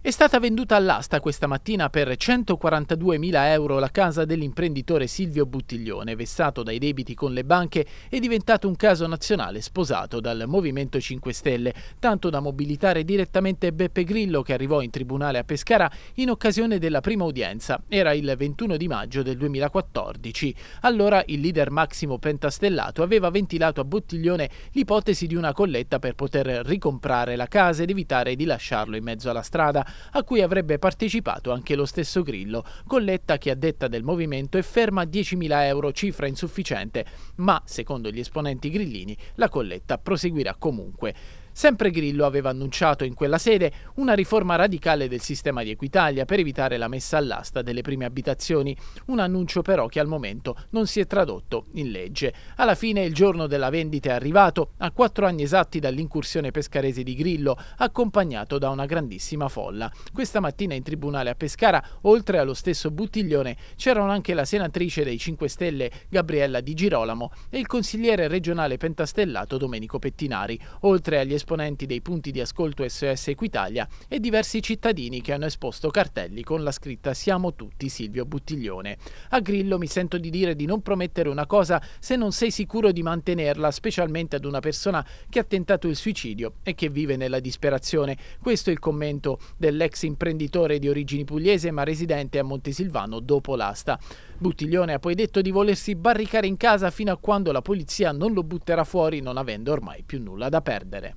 È stata venduta all'asta questa mattina per 142.000 euro la casa dell'imprenditore Silvio Buttiglione, vessato dai debiti con le banche e diventato un caso nazionale sposato dal Movimento 5 Stelle, tanto da mobilitare direttamente Beppe Grillo che arrivò in tribunale a Pescara in occasione della prima udienza. Era il 21 di maggio del 2014. Allora il leader Massimo Pentastellato aveva ventilato a Buttiglione l'ipotesi di una colletta per poter ricomprare la casa ed evitare di lasciarlo in mezzo alla strada a cui avrebbe partecipato anche lo stesso Grillo, colletta che a detta del movimento è ferma a 10.000 euro, cifra insufficiente, ma secondo gli esponenti grillini la colletta proseguirà comunque. Sempre Grillo aveva annunciato in quella sede una riforma radicale del sistema di Equitalia per evitare la messa all'asta delle prime abitazioni, un annuncio però che al momento non si è tradotto in legge. Alla fine il giorno della vendita è arrivato, a quattro anni esatti dall'incursione pescarese di Grillo, accompagnato da una grandissima folla. Questa mattina in tribunale a Pescara, oltre allo stesso Buttiglione, c'erano anche la senatrice dei 5 Stelle Gabriella Di Girolamo e il consigliere regionale pentastellato Domenico Pettinari, oltre agli esponenti esponenti dei punti di ascolto SOS Equitalia e diversi cittadini che hanno esposto cartelli con la scritta Siamo tutti Silvio Buttiglione. A Grillo mi sento di dire di non promettere una cosa se non sei sicuro di mantenerla, specialmente ad una persona che ha tentato il suicidio e che vive nella disperazione. Questo è il commento dell'ex imprenditore di origini pugliese ma residente a Montesilvano dopo l'asta. Buttiglione ha poi detto di volersi barricare in casa fino a quando la polizia non lo butterà fuori non avendo ormai più nulla da perdere.